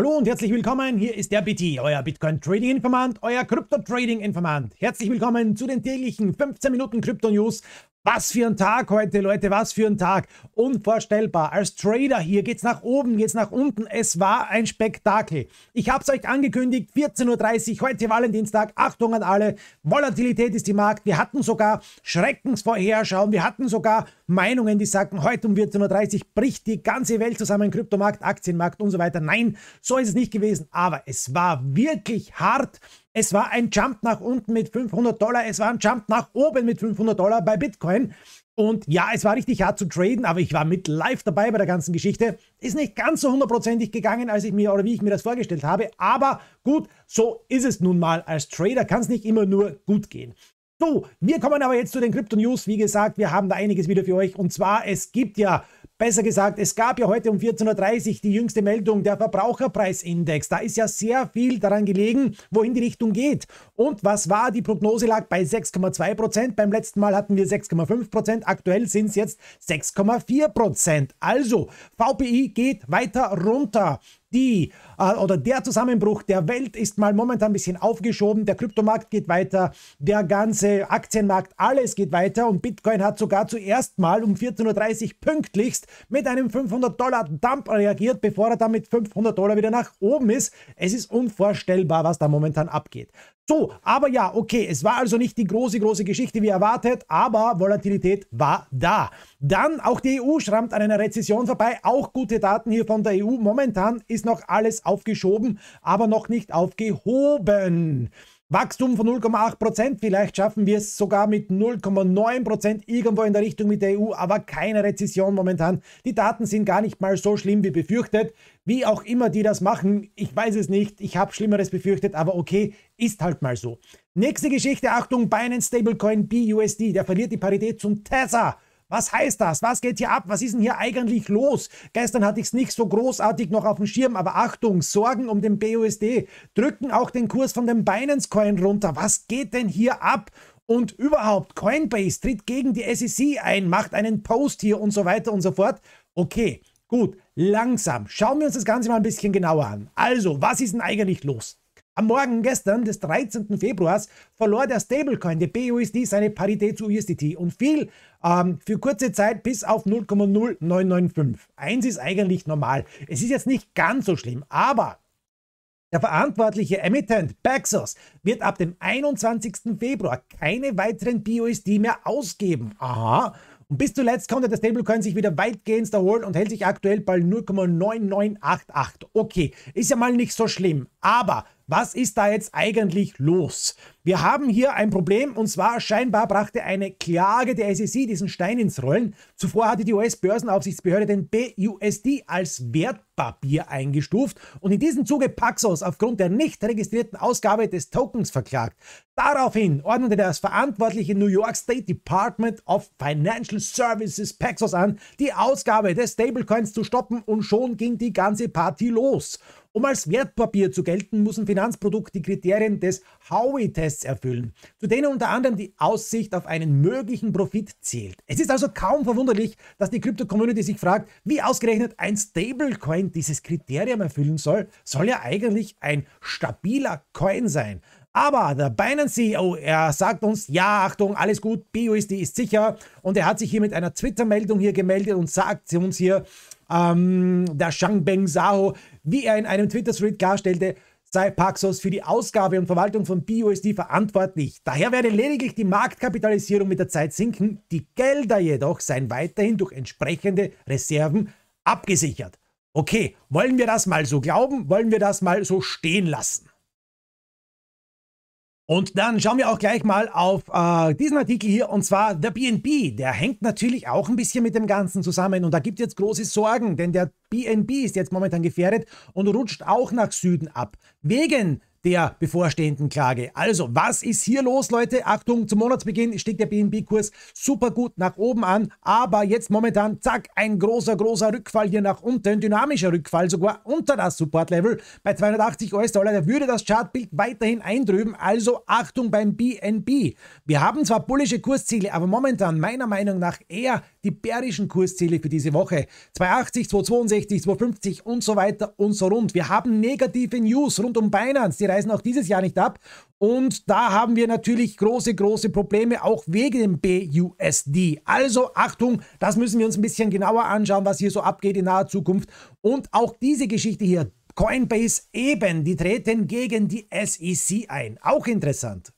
Hallo und herzlich willkommen, hier ist der BT, euer Bitcoin Trading Informant, euer Krypto Trading Informant. Herzlich willkommen zu den täglichen 15 Minuten Krypto News was für ein Tag heute, Leute, was für ein Tag. Unvorstellbar. Als Trader hier geht's nach oben, geht's nach unten. Es war ein Spektakel. Ich hab's euch angekündigt, 14.30 Uhr, heute Valentinstag. Achtung an alle. Volatilität ist die Markt. Wir hatten sogar Schreckensvorherschauen. Wir hatten sogar Meinungen, die sagten, heute um 14.30 Uhr bricht die ganze Welt zusammen. Kryptomarkt, Aktienmarkt und so weiter. Nein, so ist es nicht gewesen. Aber es war wirklich hart. Es war ein Jump nach unten mit 500 Dollar. Es war ein Jump nach oben mit 500 Dollar bei Bitcoin. Und ja, es war richtig hart zu traden, aber ich war mit live dabei bei der ganzen Geschichte. Ist nicht ganz so hundertprozentig gegangen, als ich mir oder wie ich mir das vorgestellt habe. Aber gut, so ist es nun mal. Als Trader kann es nicht immer nur gut gehen. So, wir kommen aber jetzt zu den Krypto-News. Wie gesagt, wir haben da einiges wieder für euch. Und zwar, es gibt ja Besser gesagt, es gab ja heute um 14.30 Uhr die jüngste Meldung der Verbraucherpreisindex. Da ist ja sehr viel daran gelegen, wohin die Richtung geht. Und was war? Die Prognose lag bei 6,2 Prozent. Beim letzten Mal hatten wir 6,5 Prozent. Aktuell sind es jetzt 6,4 Prozent. Also, VPI geht weiter runter die äh, oder der Zusammenbruch der Welt ist mal momentan ein bisschen aufgeschoben. Der Kryptomarkt geht weiter, der ganze Aktienmarkt, alles geht weiter und Bitcoin hat sogar zuerst mal um 14.30 Uhr pünktlichst mit einem 500-Dollar-Dump reagiert, bevor er dann mit 500 Dollar wieder nach oben ist. Es ist unvorstellbar, was da momentan abgeht. So, aber ja, okay, es war also nicht die große, große Geschichte wie erwartet, aber Volatilität war da. Dann auch die EU schrammt an einer Rezession vorbei. Auch gute Daten hier von der EU. Momentan ist noch alles aufgeschoben, aber noch nicht aufgehoben. Wachstum von 0,8 Prozent, vielleicht schaffen wir es sogar mit 0,9 Prozent irgendwo in der Richtung mit der EU, aber keine Rezession momentan. Die Daten sind gar nicht mal so schlimm wie befürchtet. Wie auch immer die das machen, ich weiß es nicht, ich habe Schlimmeres befürchtet, aber okay, ist halt mal so. Nächste Geschichte, Achtung, Binance Stablecoin BUSD, der verliert die Parität zum Tether. Was heißt das? Was geht hier ab? Was ist denn hier eigentlich los? Gestern hatte ich es nicht so großartig noch auf dem Schirm, aber Achtung, Sorgen um den BUSD drücken auch den Kurs von dem Binance-Coin runter. Was geht denn hier ab? Und überhaupt, Coinbase tritt gegen die SEC ein, macht einen Post hier und so weiter und so fort. Okay, gut, langsam. Schauen wir uns das Ganze mal ein bisschen genauer an. Also, was ist denn eigentlich los? Am Morgen gestern des 13. Februars verlor der Stablecoin, der BUSD, seine Parität zu USDT und fiel ähm, für kurze Zeit bis auf 0,0995. Eins ist eigentlich normal. Es ist jetzt nicht ganz so schlimm, aber der verantwortliche Emittent Paxos wird ab dem 21. Februar keine weiteren BUSD mehr ausgeben. Aha. Und bis zuletzt konnte der Stablecoin sich wieder weitgehend erholen und hält sich aktuell bei 0,9988. Okay, ist ja mal nicht so schlimm. Aber was ist da jetzt eigentlich los? Wir haben hier ein Problem und zwar scheinbar brachte eine Klage der SEC diesen Stein ins Rollen. Zuvor hatte die US-Börsenaufsichtsbehörde den BUSD als Wertpapier eingestuft und in diesem Zuge Paxos aufgrund der nicht registrierten Ausgabe des Tokens verklagt. Daraufhin ordnete das verantwortliche New York State Department of Financial Services Paxos an, die Ausgabe des Stablecoins zu stoppen und schon ging die ganze Party los. Um als Wertpapier zu gelten, muss ein Finanzprodukt die Kriterien des Howey-Tests erfüllen, zu denen unter anderem die Aussicht auf einen möglichen Profit zählt. Es ist also kaum verwunderlich, dass die Krypto-Community sich fragt, wie ausgerechnet ein Stablecoin dieses Kriterium erfüllen soll. Soll ja eigentlich ein stabiler Coin sein. Aber der Binance-CEO, er sagt uns, ja, Achtung, alles gut, BUSD ist sicher. Und er hat sich hier mit einer Twitter-Meldung hier gemeldet und sagt uns hier, ähm, der Shangbeng Sao, wie er in einem Twitter-Thread klarstellte, sei Paxos für die Ausgabe und Verwaltung von BUSD verantwortlich. Daher werde lediglich die Marktkapitalisierung mit der Zeit sinken, die Gelder jedoch seien weiterhin durch entsprechende Reserven abgesichert. Okay, wollen wir das mal so glauben? Wollen wir das mal so stehen lassen? Und dann schauen wir auch gleich mal auf äh, diesen Artikel hier und zwar der BNB. Der hängt natürlich auch ein bisschen mit dem Ganzen zusammen und da gibt es jetzt große Sorgen, denn der BNB ist jetzt momentan gefährdet und rutscht auch nach Süden ab. Wegen der bevorstehenden Klage. Also, was ist hier los, Leute? Achtung, zum Monatsbeginn stieg der BNB-Kurs super gut nach oben an, aber jetzt momentan, zack, ein großer, großer Rückfall hier nach unten, dynamischer Rückfall sogar unter das Support-Level bei 280 US-Dollar. Da würde das Chartbild weiterhin eindrüben, also Achtung beim BNB. Wir haben zwar bullische Kursziele, aber momentan meiner Meinung nach eher die bärischen Kursziele für diese Woche. 280, 262, 250 und so weiter und so rund. Wir haben negative News rund um Binance, die reisen auch dieses Jahr nicht ab. Und da haben wir natürlich große, große Probleme, auch wegen dem BUSD. Also Achtung, das müssen wir uns ein bisschen genauer anschauen, was hier so abgeht in naher Zukunft. Und auch diese Geschichte hier, Coinbase eben, die treten gegen die SEC ein. Auch interessant.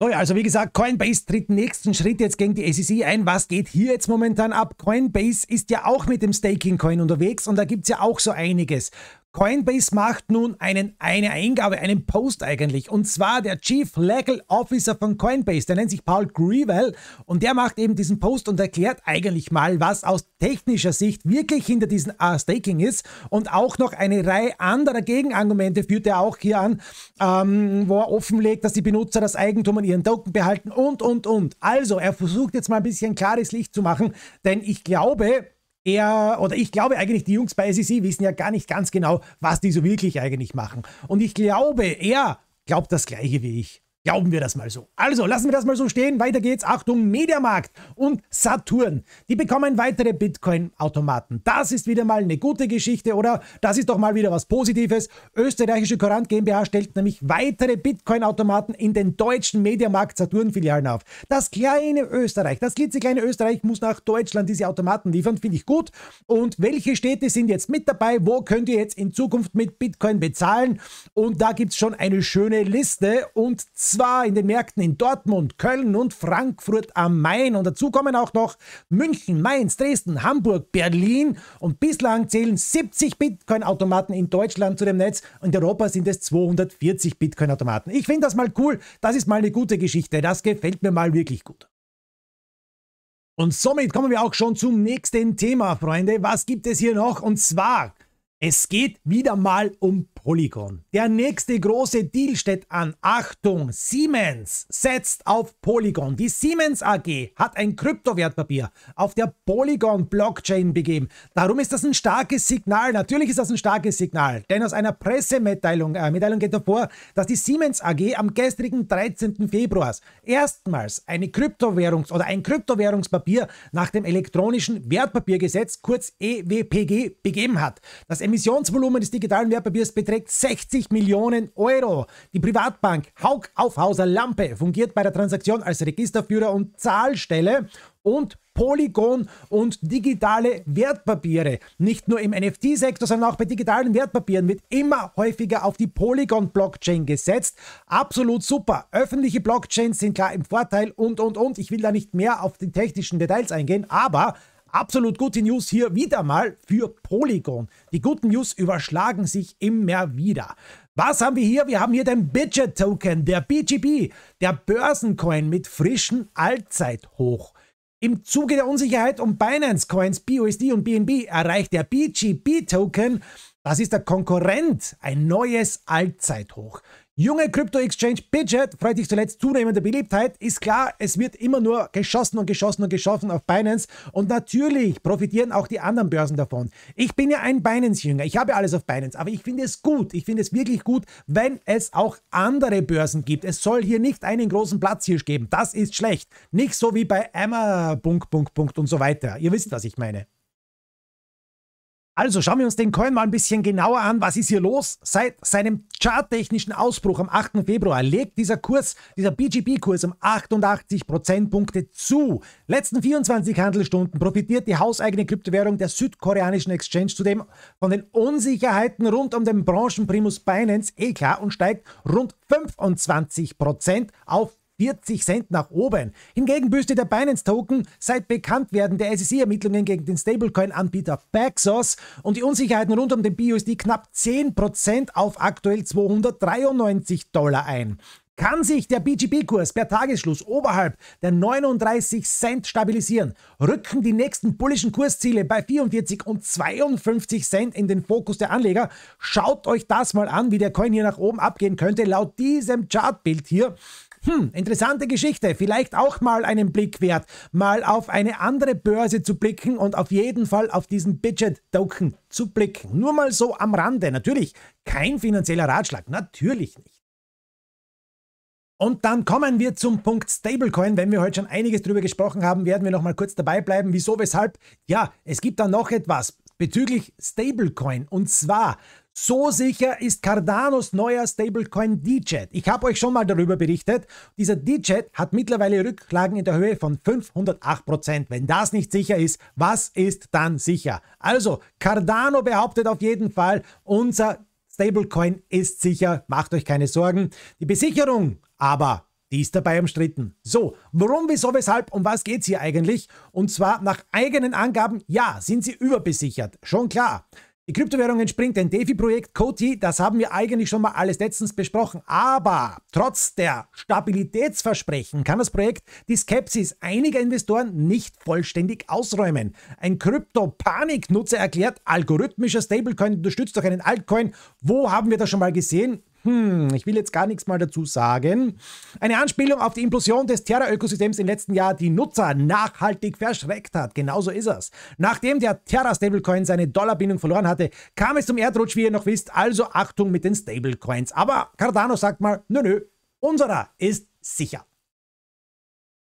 So, ja, also wie gesagt, Coinbase tritt nächsten Schritt jetzt gegen die SEC ein. Was geht hier jetzt momentan ab? Coinbase ist ja auch mit dem Staking Coin unterwegs und da gibt es ja auch so einiges. Coinbase macht nun einen, eine Eingabe, einen Post eigentlich. Und zwar der Chief Legal Officer von Coinbase, der nennt sich Paul Grewell. Und der macht eben diesen Post und erklärt eigentlich mal, was aus technischer Sicht wirklich hinter diesem äh, Staking ist. Und auch noch eine Reihe anderer Gegenargumente führt er auch hier an, ähm, wo er offenlegt, dass die Benutzer das Eigentum an ihren Token behalten und, und, und. Also, er versucht jetzt mal ein bisschen klares Licht zu machen, denn ich glaube, er, oder ich glaube eigentlich, die Jungs bei SEC wissen ja gar nicht ganz genau, was die so wirklich eigentlich machen. Und ich glaube, er glaubt das gleiche wie ich. Glauben wir das mal so. Also lassen wir das mal so stehen. Weiter geht's. Achtung, Mediamarkt und Saturn. Die bekommen weitere Bitcoin-Automaten. Das ist wieder mal eine gute Geschichte oder das ist doch mal wieder was Positives. Österreichische Courant GmbH stellt nämlich weitere Bitcoin-Automaten in den deutschen Mediamarkt Saturn-Filialen auf. Das kleine Österreich, das klitzekleine Österreich muss nach Deutschland diese Automaten liefern. Finde ich gut. Und welche Städte sind jetzt mit dabei? Wo könnt ihr jetzt in Zukunft mit Bitcoin bezahlen? Und da gibt's schon eine schöne Liste und zwar in den Märkten in Dortmund, Köln und Frankfurt am Main. Und dazu kommen auch noch München, Mainz, Dresden, Hamburg, Berlin. Und bislang zählen 70 Bitcoin-Automaten in Deutschland zu dem Netz. In Europa sind es 240 Bitcoin-Automaten. Ich finde das mal cool. Das ist mal eine gute Geschichte. Das gefällt mir mal wirklich gut. Und somit kommen wir auch schon zum nächsten Thema, Freunde. Was gibt es hier noch? Und zwar es geht wieder mal um Polygon. Der nächste große Deal steht an. Achtung, Siemens setzt auf Polygon. Die Siemens AG hat ein Kryptowertpapier auf der Polygon Blockchain begeben. Darum ist das ein starkes Signal. Natürlich ist das ein starkes Signal, denn aus einer Pressemitteilung äh, Mitteilung geht hervor, dass die Siemens AG am gestrigen 13. Februar erstmals eine Kryptowährungs- oder ein Kryptowährungspapier nach dem elektronischen Wertpapiergesetz, kurz EWPG, begeben hat. Das Emissionsvolumen des digitalen Wertpapiers beträgt 60 Millionen Euro. Die Privatbank Haug Aufhauser Lampe fungiert bei der Transaktion als Registerführer und Zahlstelle und Polygon und digitale Wertpapiere. Nicht nur im NFT-Sektor, sondern auch bei digitalen Wertpapieren wird immer häufiger auf die Polygon-Blockchain gesetzt. Absolut super. Öffentliche Blockchains sind klar im Vorteil und, und, und. Ich will da nicht mehr auf die technischen Details eingehen, aber Absolut gute News hier wieder mal für Polygon. Die guten News überschlagen sich immer wieder. Was haben wir hier? Wir haben hier den Budget Token, der BGB, der Börsencoin mit frischem Allzeithoch. Im Zuge der Unsicherheit um Binance Coins, BUSD und BNB erreicht der BGB Token, das ist der Konkurrent, ein neues Allzeithoch. Junge Crypto-Exchange Bidget freut sich zuletzt zunehmender Beliebtheit. Ist klar, es wird immer nur geschossen und geschossen und geschossen auf Binance. Und natürlich profitieren auch die anderen Börsen davon. Ich bin ja ein Binance-Jünger. Ich habe alles auf Binance. Aber ich finde es gut. Ich finde es wirklich gut, wenn es auch andere Börsen gibt. Es soll hier nicht einen großen Platzhirsch geben. Das ist schlecht. Nicht so wie bei Emma, und so weiter. Ihr wisst, was ich meine. Also schauen wir uns den Coin mal ein bisschen genauer an. Was ist hier los? Seit seinem charttechnischen Ausbruch am 8. Februar legt dieser Kurs, dieser BGB-Kurs um 88 Prozentpunkte zu. Letzten 24 Handelsstunden profitiert die hauseigene Kryptowährung der südkoreanischen Exchange zudem von den Unsicherheiten rund um den Branchenprimus Binance EK und steigt rund 25 Prozent auf 40 Cent nach oben. Hingegen büßte der Binance-Token seit Bekanntwerden der SEC-Ermittlungen gegen den Stablecoin-Anbieter Paxos und die Unsicherheiten rund um den BUSD knapp 10% auf aktuell 293 Dollar ein. Kann sich der BGB-Kurs per Tagesschluss oberhalb der 39 Cent stabilisieren, rücken die nächsten bullischen Kursziele bei 44 und 52 Cent in den Fokus der Anleger. Schaut euch das mal an, wie der Coin hier nach oben abgehen könnte. Laut diesem Chartbild hier hm, interessante Geschichte, vielleicht auch mal einen Blick wert, mal auf eine andere Börse zu blicken und auf jeden Fall auf diesen Budget-Token zu blicken. Nur mal so am Rande, natürlich kein finanzieller Ratschlag, natürlich nicht. Und dann kommen wir zum Punkt Stablecoin. Wenn wir heute schon einiges drüber gesprochen haben, werden wir nochmal kurz dabei bleiben. Wieso, weshalb? Ja, es gibt da noch etwas bezüglich Stablecoin. Und zwar so sicher ist Cardanos neuer Stablecoin DJet. Ich habe euch schon mal darüber berichtet. Dieser DJet hat mittlerweile Rücklagen in der Höhe von 508%. Prozent. Wenn das nicht sicher ist, was ist dann sicher? Also, Cardano behauptet auf jeden Fall, unser Stablecoin ist sicher, macht euch keine Sorgen. Die Besicherung aber die ist dabei umstritten. So, warum, wieso, weshalb, um was geht es hier eigentlich? Und zwar nach eigenen Angaben, ja, sind sie überbesichert. Schon klar. Die Kryptowährung entspringt ein DeFi-Projekt Koti, das haben wir eigentlich schon mal alles letztens besprochen. Aber trotz der Stabilitätsversprechen kann das Projekt die Skepsis einiger Investoren nicht vollständig ausräumen. Ein Krypto-Panik-Nutzer erklärt, algorithmischer Stablecoin unterstützt durch einen Altcoin. Wo haben wir das schon mal gesehen? Hm, ich will jetzt gar nichts mal dazu sagen. Eine Anspielung auf die Implosion des Terra-Ökosystems im letzten Jahr die Nutzer nachhaltig verschreckt hat. Genauso ist es. Nachdem der Terra-Stablecoin seine Dollarbindung verloren hatte, kam es zum Erdrutsch, wie ihr noch wisst. Also Achtung mit den Stablecoins. Aber Cardano sagt mal, nö, nö, unserer ist sicher.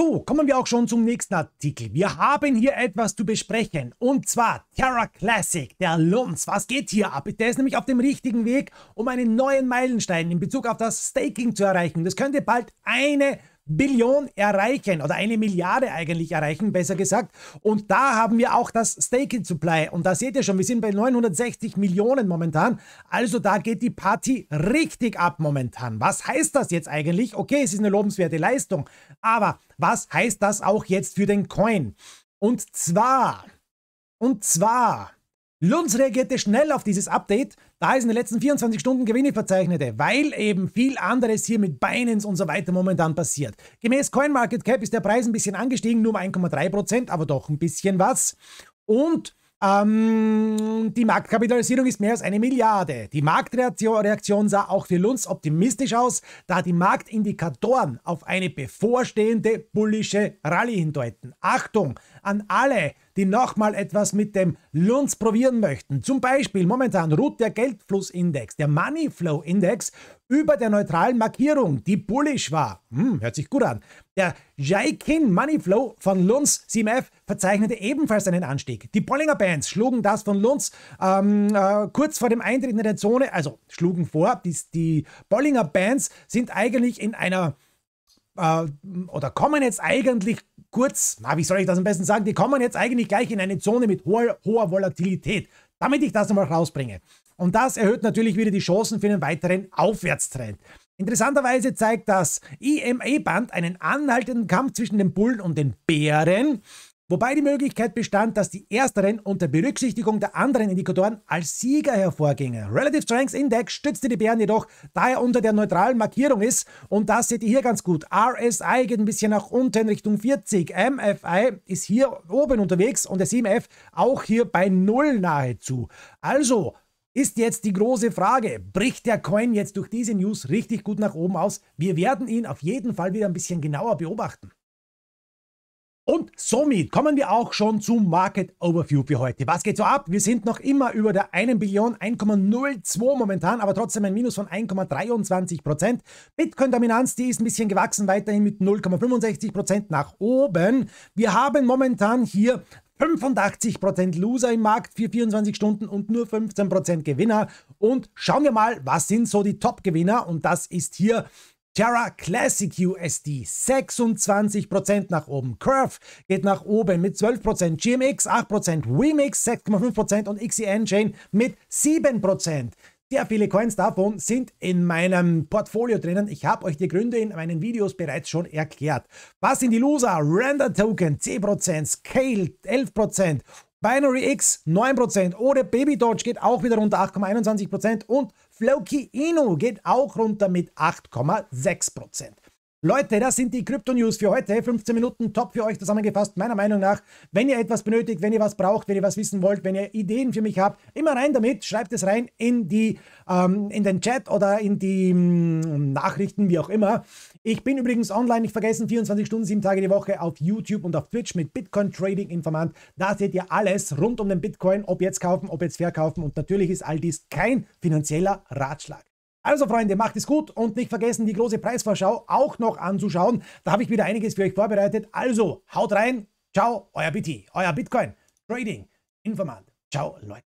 So, kommen wir auch schon zum nächsten Artikel. Wir haben hier etwas zu besprechen und zwar Terra Classic, der Lumps. Was geht hier ab? Der ist nämlich auf dem richtigen Weg, um einen neuen Meilenstein in Bezug auf das Staking zu erreichen. Das könnte bald eine Billion erreichen oder eine Milliarde eigentlich erreichen, besser gesagt. Und da haben wir auch das Staking Supply. Und da seht ihr schon, wir sind bei 960 Millionen momentan. Also da geht die Party richtig ab momentan. Was heißt das jetzt eigentlich? Okay, es ist eine lobenswerte Leistung, aber was heißt das auch jetzt für den Coin? Und zwar, und zwar, Lunds reagierte schnell auf dieses Update, da es in den letzten 24 Stunden Gewinne verzeichnete, weil eben viel anderes hier mit Binance und so weiter momentan passiert. Gemäß CoinMarketCap ist der Preis ein bisschen angestiegen, nur um 1,3%, aber doch ein bisschen was. Und ähm, die Marktkapitalisierung ist mehr als eine Milliarde. Die Marktreaktion sah auch für Lunds optimistisch aus, da die Marktindikatoren auf eine bevorstehende bullische Rallye hindeuten. Achtung an alle die nochmal etwas mit dem Lunz probieren möchten. Zum Beispiel momentan ruht der Geldflussindex, der moneyflow Index, über der neutralen Markierung, die bullish war. Hm, hört sich gut an. Der Jaikin Moneyflow von Lunz CMF verzeichnete ebenfalls einen Anstieg. Die Bollinger Bands schlugen das von Lunz ähm, äh, kurz vor dem Eintritt in der Zone, also schlugen vor, die, die Bollinger Bands sind eigentlich in einer äh, oder kommen jetzt eigentlich Kurz, na, wie soll ich das am besten sagen? Die kommen jetzt eigentlich gleich in eine Zone mit hoher, hoher Volatilität, damit ich das nochmal rausbringe. Und das erhöht natürlich wieder die Chancen für einen weiteren Aufwärtstrend. Interessanterweise zeigt das IME-Band e einen anhaltenden Kampf zwischen den Bullen und den Bären wobei die Möglichkeit bestand, dass die ersteren unter Berücksichtigung der anderen Indikatoren als Sieger hervorgingen. Relative Strengths Index stützte die Bären jedoch, da er unter der neutralen Markierung ist und das seht ihr hier ganz gut. RSI geht ein bisschen nach unten Richtung 40, MFI ist hier oben unterwegs und der CMF auch hier bei 0 nahezu. Also, ist jetzt die große Frage, bricht der Coin jetzt durch diese News richtig gut nach oben aus? Wir werden ihn auf jeden Fall wieder ein bisschen genauer beobachten. Und somit kommen wir auch schon zum Market Overview für heute. Was geht so ab? Wir sind noch immer über der 1 Billion 1,02 momentan, aber trotzdem ein Minus von 1,23 Prozent. Bitcoin-Dominanz, die ist ein bisschen gewachsen, weiterhin mit 0,65 Prozent nach oben. Wir haben momentan hier 85% Loser im Markt für 24 Stunden und nur 15% Gewinner. Und schauen wir mal, was sind so die Top-Gewinner? Und das ist hier Terra Classic USD 26% nach oben. Curve geht nach oben mit 12%. GMX 8%. Remix 6,5% und XEN Chain mit 7%. Sehr viele Coins davon sind in meinem Portfolio drinnen. Ich habe euch die Gründe in meinen Videos bereits schon erklärt. Was sind die Loser? Render Token 10%, Scale 11%, Binary X 9% oder Baby Dodge geht auch wieder runter 8,21% und Floki Inu geht auch runter mit 8,6%. Leute, das sind die Krypto-News für heute. 15 Minuten top für euch zusammengefasst, meiner Meinung nach. Wenn ihr etwas benötigt, wenn ihr was braucht, wenn ihr was wissen wollt, wenn ihr Ideen für mich habt, immer rein damit. Schreibt es rein in, die, ähm, in den Chat oder in die ähm, Nachrichten, wie auch immer. Ich bin übrigens online, nicht vergessen, 24 Stunden, 7 Tage die Woche auf YouTube und auf Twitch mit Bitcoin Trading Informant. Da seht ihr alles rund um den Bitcoin, ob jetzt kaufen, ob jetzt verkaufen. Und natürlich ist all dies kein finanzieller Ratschlag. Also Freunde, macht es gut und nicht vergessen, die große Preisvorschau auch noch anzuschauen. Da habe ich wieder einiges für euch vorbereitet. Also haut rein, ciao, euer BT, euer Bitcoin, Trading, Informant. Ciao, Leute.